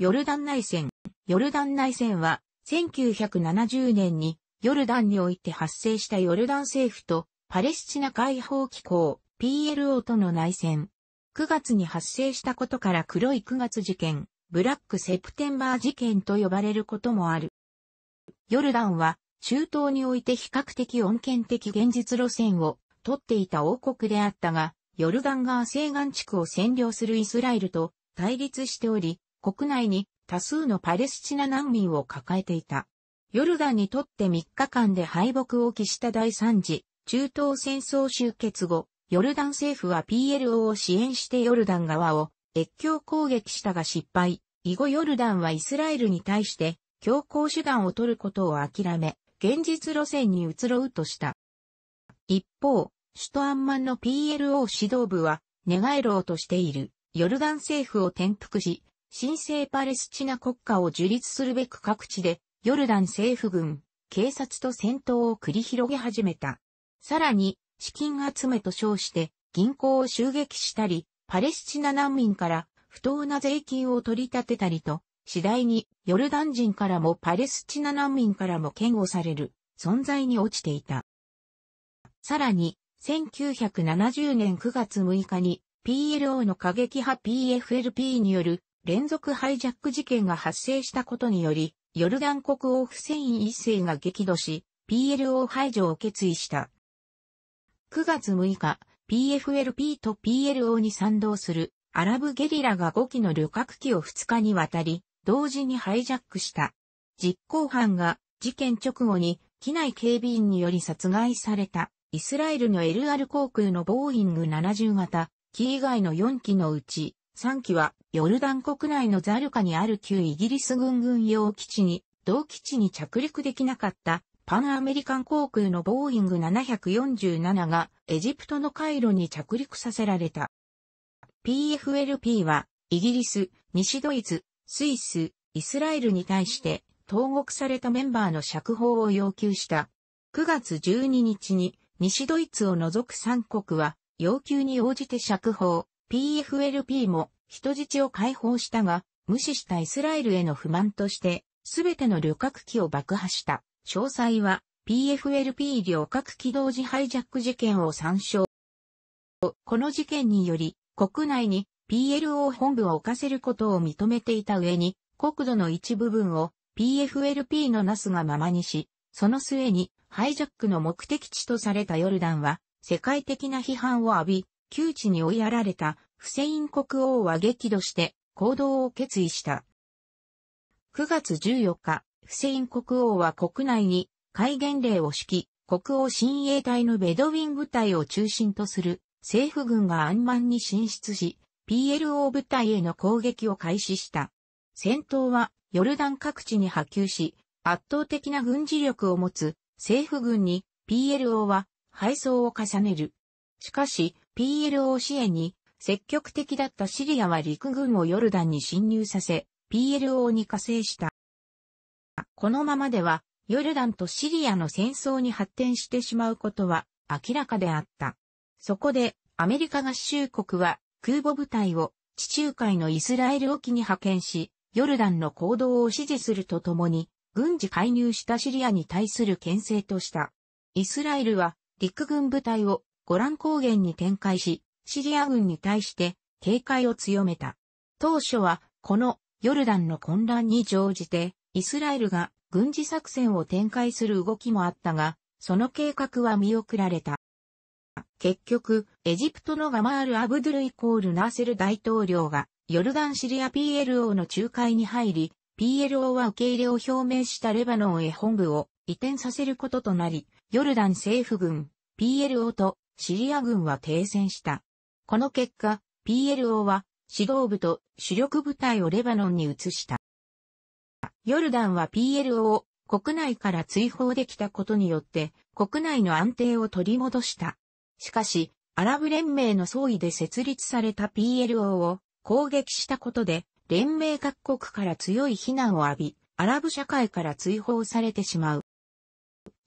ヨルダン内戦。ヨルダン内戦は、1970年にヨルダンにおいて発生したヨルダン政府とパレスチナ解放機構 PLO との内戦。9月に発生したことから黒い9月事件、ブラックセプテンバー事件と呼ばれることもある。ヨルダンは中東において比較的穏健的現実路線を取っていた王国であったが、ヨルダン川西岸地区を占領するイスラエルと対立しており、国内に多数のパレスチナ難民を抱えていた。ヨルダンにとって3日間で敗北を喫した第3次中東戦争終結後、ヨルダン政府は PLO を支援してヨルダン側を越境攻撃したが失敗。以後ヨルダンはイスラエルに対して強硬手段を取ることを諦め、現実路線に移ろうとした。一方、首都アンマンの PLO 指導部は、寝返ろうとしているヨルダン政府を転覆し、新生パレスチナ国家を樹立するべく各地で、ヨルダン政府軍、警察と戦闘を繰り広げ始めた。さらに、資金集めと称して、銀行を襲撃したり、パレスチナ難民から不当な税金を取り立てたりと、次第にヨルダン人からもパレスチナ難民からも嫌悪される存在に落ちていた。さらに、1970年9月6日に PLO の過激派 PFLP による連続ハイジャック事件が発生したことにより、ヨルダン国王フセイン一世が激怒し、PLO 排除を決意した。9月6日、PFLP と PLO に賛同するアラブゲリラが5機の旅客機を2日にわたり、同時にハイジャックした。実行犯が事件直後に機内警備員により殺害されたイスラエルの LR 航空のボーイング70型機以外の4機のうち3機はヨルダン国内のザルカにある旧イギリス軍軍用基地に、同基地に着陸できなかったパンアメリカン航空のボーイング747がエジプトのカイロに着陸させられた。PFLP はイギリス、西ドイツ、スイス、イスラエルに対して投獄されたメンバーの釈放を要求した。9月12日に西ドイツを除く3国は要求に応じて釈放、PFLP も人質を解放したが、無視したイスラエルへの不満として、すべての旅客機を爆破した。詳細は PFLP 旅客機同時ハイジャック事件を参照。この事件により、国内に PLO 本部を置かせることを認めていた上に、国土の一部分を PFLP のなすがままにし、その末にハイジャックの目的地とされたヨルダンは、世界的な批判を浴び、窮地に追いやられたフセイン国王は激怒して行動を決意した。9月14日、フセイン国王は国内に戒厳令を敷き、国王親衛隊のベドウィン部隊を中心とする政府軍が暗慢に進出し、PLO 部隊への攻撃を開始した。戦闘はヨルダン各地に波及し、圧倒的な軍事力を持つ政府軍に PLO は敗走を重ねる。しかし、p l o 支援に積極的だったシリアは陸軍をヨルダンに侵入させ、PLO に加勢した。このままでは、ヨルダンとシリアの戦争に発展してしまうことは明らかであった。そこで、アメリカ合衆国は空母部隊を地中海のイスラエル沖に派遣し、ヨルダンの行動を支持するとともに、軍事介入したシリアに対する牽制とした。イスラエルは陸軍部隊をゴラン高原に展開し、シリア軍に対して警戒を強めた。当初は、このヨルダンの混乱に乗じて、イスラエルが軍事作戦を展開する動きもあったが、その計画は見送られた。結局、エジプトのガマール・アブドゥルイコール・ナーセル大統領が、ヨルダン・シリア PLO の仲介に入り、PLO は受け入れを表明したレバノンへ本部を移転させることとなり、ヨルダン政府軍、PLO とシリア軍は停戦した。この結果、PLO は指導部と主力部隊をレバノンに移した。ヨルダンは PLO を国内から追放できたことによって国内の安定を取り戻した。しかし、アラブ連盟の総意で設立された PLO を攻撃したことで連盟各国から強い非難を浴び、アラブ社会から追放されてしまう。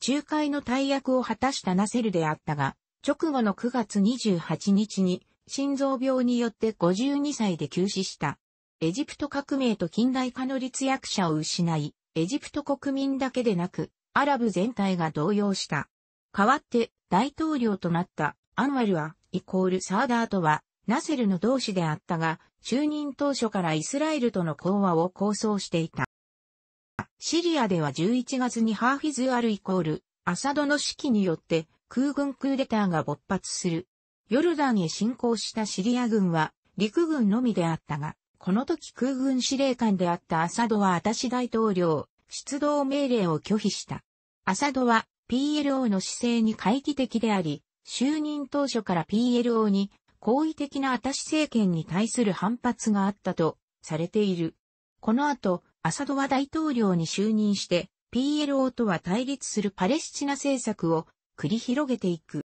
仲介の大役を果たしたナセルであったが、直後の9月28日に心臓病によって52歳で急死した。エジプト革命と近代化の立役者を失い、エジプト国民だけでなく、アラブ全体が動揺した。代わって大統領となったアンワルは、イコールサーダーとは、ナセルの同志であったが、就任当初からイスラエルとの講和を構想していた。シリアでは11月にハーフィズ・アルイコール、アサドの指揮によって空軍クーデターが勃発する。ヨルダンへ侵攻したシリア軍は陸軍のみであったが、この時空軍司令官であったアサドはアタシ大統領、出動命令を拒否した。アサドは PLO の姿勢に懐疑的であり、就任当初から PLO に好意的なアタシ政権に対する反発があったとされている。この後、アサドは大統領に就任して、PLO とは対立するパレスチナ政策を繰り広げていく。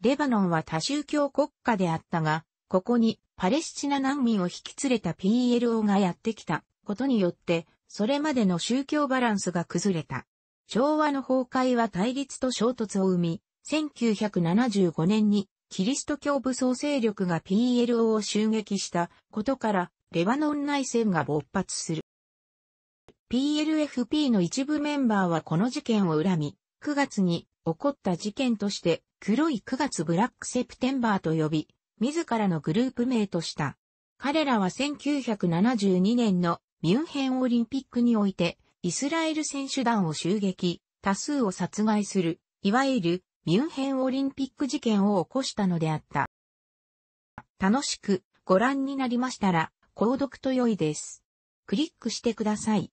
レバノンは多宗教国家であったが、ここにパレスチナ難民を引き連れた PLO がやってきたことによって、それまでの宗教バランスが崩れた。昭和の崩壊は対立と衝突を生み、1975年にキリスト教武装勢力が PLO を襲撃したことから、レバノン内戦が勃発する。PLFP の一部メンバーはこの事件を恨み、9月に起こった事件として、黒い9月ブラックセプテンバーと呼び、自らのグループ名とした。彼らは1972年のミュンヘンオリンピックにおいて、イスラエル選手団を襲撃、多数を殺害する、いわゆるミュンヘンオリンピック事件を起こしたのであった。楽しくご覧になりましたら、購読と良いです。クリックしてください。